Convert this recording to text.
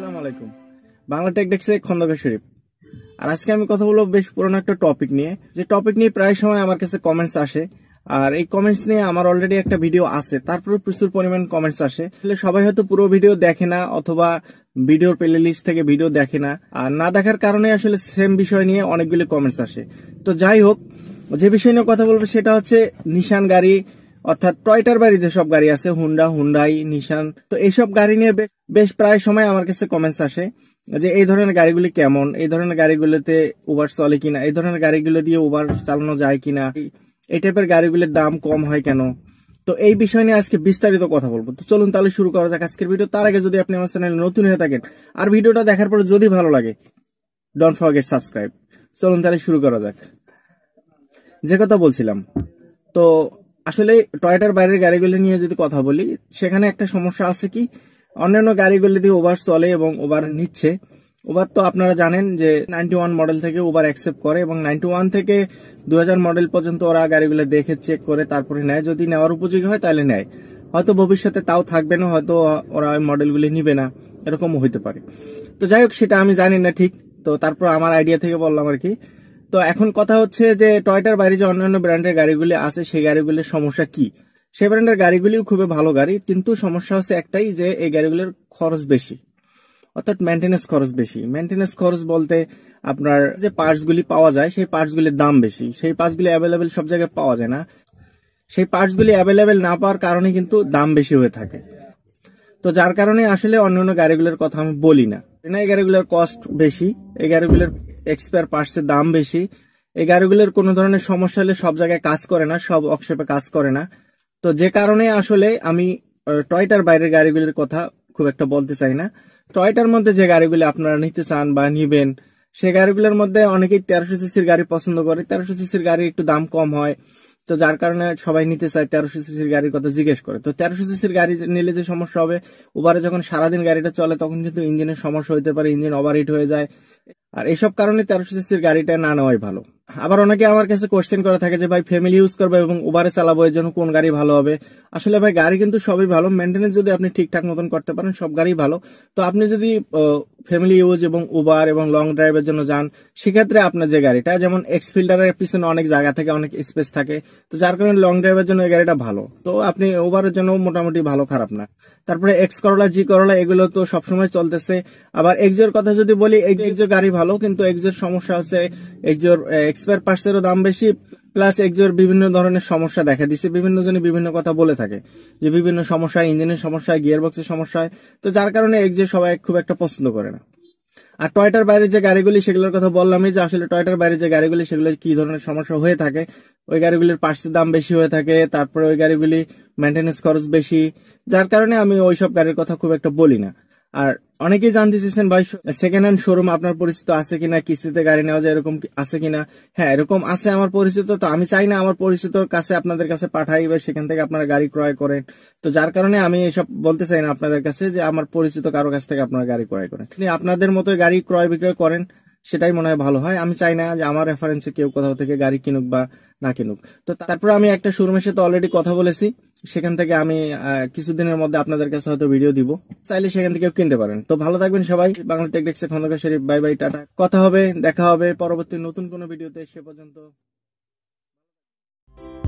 আসসালামু আলাইকুম বাংলা টেক ডেক্সে খন্দকার শরীফ আর আজকে আমি কথা বলবো বেশ পুরনো একটা টপিক নিয়ে যে টপিক নিয়ে প্রায় সময় আমার কাছে কমেন্টস আসে আর এই কমেন্টস নিয়ে আমার অলরেডি একটা ভিডিও আছে তারপরে প্রচুর পরিমাণ কমেন্টস আসে তাহলে সবাই হয়তো পুরো ভিডিও দেখে না অথবা ভিডিওর প্লে লিস্ট থেকে ভিডিও দেখে না আর না দেখার কারণে আসলে সেম বিষয় নিয়ে অনেকগুলি কমেন্টস আসে তো যাই হোক যে বিষয় নিয়ে কথা বলবো সেটা হচ্ছে নিশান গাড়ি অর্থাৎ টয়টার বাড়ি যেসব গাড়ি আছে হুন্ডা হুন্ডাই নিশান তো এইসব গাড়ি নিয়ে বেশ প্রায় সময় আমার কাছে কমেন্টস আসে যে এই ধরনের গাড়িগুলি কেমন এই ধরনের গাড়িগুলোতে উবার চলে কিনা এই ধরনের গাড়িগুলো দিয়ে উবার চালানো যায় কিনা এই টাইপের গাড়িগুলির দাম কম হয় কেন তো এই বিষয় নিয়ে আজকে বিস্তারিত কথা বলবো তো চলুন তাহলে শুরু করা যাক আজকের ভিডিও তার আগে যদি আপনি আমার চ্যানেলে নতুন হয়ে থাকেন আর ভিডিওটা দেখার পরে যদি ভালো লাগে ডোন্ট ফরগেট সাবস্ক্রাইব চলুন তাহলে শুরু করা যাক যে কথা বলছিলাম তো আসলে টয়টার বাইরের গাড়িগুলি নিয়ে যদি কথা বলি সেখানে একটা সমস্যা আছে কি অন্যান্য গাড়িগুলি দিয়ে ওভার চলে এবং ওভার নিচ্ছে ওভার তো আপনারা জানেন যে নাইনটি ওয়ান মডেল থেকে ওভার অ্যাকসেপ্ট করে এবং নাইনটি ওয়ান থেকে দু মডেল পর্যন্ত ওরা গাড়িগুলো দেখে চেক করে তারপরে নেয় যদি নেওয়ার উপযোগী হয় তাহলে নেয় হয়তো ভবিষ্যতে তাও থাকবে না হয়তো ওরা ওই মডেলগুলি নিবে না এরকমও হইতে পারে তো যাই হোক সেটা আমি জানি না ঠিক তো তারপর আমার আইডিয়া থেকে বললাম আর কি তো এখন কথা হচ্ছে যে টয়টার বাইরে যে অন্যান্য ব্র্যান্ডের গাড়িগুলি আছে সেই গাড়িগুলির সমস্যা কি সেই ব্র্যান্ডের গাড়িগুলিও খুবই ভালো গাড়ি কিন্তু সমস্যা হচ্ছে একটাই যে এই গাড়িগুলির খরচ বেশি অর্থাৎ মেনটেন্যান্স খরচ বেশি মেনটেন্যান্স খরচ বলতে আপনার যে পার্টসগুলি পাওয়া যায় সেই পার্টসগুলির দাম বেশি সেই পার্টসগুলি অ্যাভেলেবেল সব জায়গায় পাওয়া যায় না সেই পার্টসগুলি অ্যাভেলেবেল না পাওয়ার কারণে কিন্তু দাম বেশি হয়ে থাকে তো যার কারণে আসলে অন্য অন্য গাড়িগুলোর কথা আমি বলি না এই গাড়িগুলোর কস্ট বেশি এই গাড়িগুলোর এক্সপায়ার পার্টসের দাম বেশি এই গাড়িগুলোর কোনো ধরনের সমস্যা হলে সব জায়গায় কাজ করে না সব অক্ষেপে কাজ করে না তো যে কারণে আসলে আমি টয়টার বাইরের গাড়িগুলির কথা খুব একটা বলতে চাই না টয়টার মধ্যে যে গাড়িগুলি আপনারা নিতে চান বা নিবেন সে গাড়িগুলোর মধ্যে অনেকেই তেরোশো সিসির গাড়ি পছন্দ করে তেরোশো সিসির গাড়ি একটু দাম কম হয় তো যার কারণে সবাই নিতে চায় তেরোশো সিসির গাড়ির কথা জিজ্ঞেস করে তো তেরোশো সিসির গাড়ি নিলে যে সমস্যা হবে ওভারে যখন সারাদিন গাড়িটা চলে তখন কিন্তু ইঞ্জিনের সমস্যা হতে পারে ইঞ্জিন ওভার হয়ে যায় আর এইসব কারণে তেরোশো সিসির গাড়িটা না নেওয়াই ভালো আবার অনেকে আমার কাছে কোয়েশ্চেন করে থাকে যে ভাই ফ্যামিলি ইউজ করবে এবং উবারে চালাবো এর জন্য কোন গাড়ি ভালো হবে আসলে ভাই গাড়ি কিন্তু সবই ভালো মেনটেন্স যদি আপনি ঠিকঠাক মতন করতে পারেন সব গাড়ি ভালো তো আপনি যদি ফ্যামিলি ইউজ এবং উবার এবং লং ড্রাইভের জন্য যান সেক্ষেত্রে আপনার যে গাড়িটা যেমন এক্স ফিল্টারের পিছনে অনেক জায়গা থেকে অনেক স্পেস থাকে তো যার কারণে লং ড্রাইভের জন্য এই গাড়িটা ভালো তো আপনি উবারের জন্য মোটামুটি ভালো খারাপ না তারপরে এক্স করলা জি করলা এগুলো তো সবসময় চলতেছে আবার এক্সোর কথা যদি বলি এক্সোর গাড়ি ভালো কিন্তু এক্সোর সমস্যা হচ্ছে এক্সোর এক্সপায়ার পার্সেরও দাম বেশি প্লাস একজোর বিভিন্ন ধরনের সমস্যা দেখা দিছে বিভিন্ন জনে বিভিন্ন কথা বলে থাকে যে বিভিন্ন সমস্যা ইঞ্জিনের সমস্যা গিয়ার বক্সের সমস্যা তো যার কারণে এক্সো সবাই খুব একটা পছন্দ করে না আর টয়টার বাইরের যে গাড়িগুলি সেগুলোর কথা বললামই যে আসলে টয়টার বাইরের যে গাড়িগুলি সেগুলো কি ধরনের সমস্যা হয়ে থাকে ওই গাড়িগুলির পার্সের দাম বেশি হয়ে থাকে তারপরে ওই গাড়িগুলি মেনটেন্স খরচ বেশি যার কারণে আমি ওইসব গাড়ির কথা খুব একটা বলি না আর অনেকেই জানতে চেয়েছেন ভাই সেকেন্ড হ্যান্ড শোরুম আপনার পরিচিত আছে কিনা কিস্তিতে গাড়ি নেওয়া যায় এরকম আছে কিনা হ্যাঁ এরকম আছে আমার পরিচিত তো আমি চাই না আমার পরিচিত কাছে আপনাদের কাছে পাঠাই বা সেখান থেকে আপনারা গাড়ি ক্রয় করেন তো যার কারণে আমি এসব বলতে চাই না আপনাদের কাছে যে আমার পরিচিত কারো কাছ থেকে আপনারা গাড়ি ক্রয় করেন আপনাদের মতো গাড়ি ক্রয় বিক্রয় করেন সেটাই মনে হয় ভালো হয় আমি চাই না যে আমার রেফারেন্সে কেউ কোথাও থেকে গাড়ি কিনুক বা না কিনুক তো তারপর আমি একটা শোরুমের সাথে অলরেডি কথা বলেছি সেখান থেকে আমি কিছুদিনের মধ্যে আপনাদের কাছে হয়তো ভিডিও দিব চাইলে সেখান থেকেও কিনতে পারেন তো ভালো থাকবেন সবাই বাংলা টেকডেক্সে খন্দকা শরীফ বাই বাই টাটা কথা হবে দেখা হবে পরবর্তী নতুন কোনো ভিডিওতে সে পর্যন্ত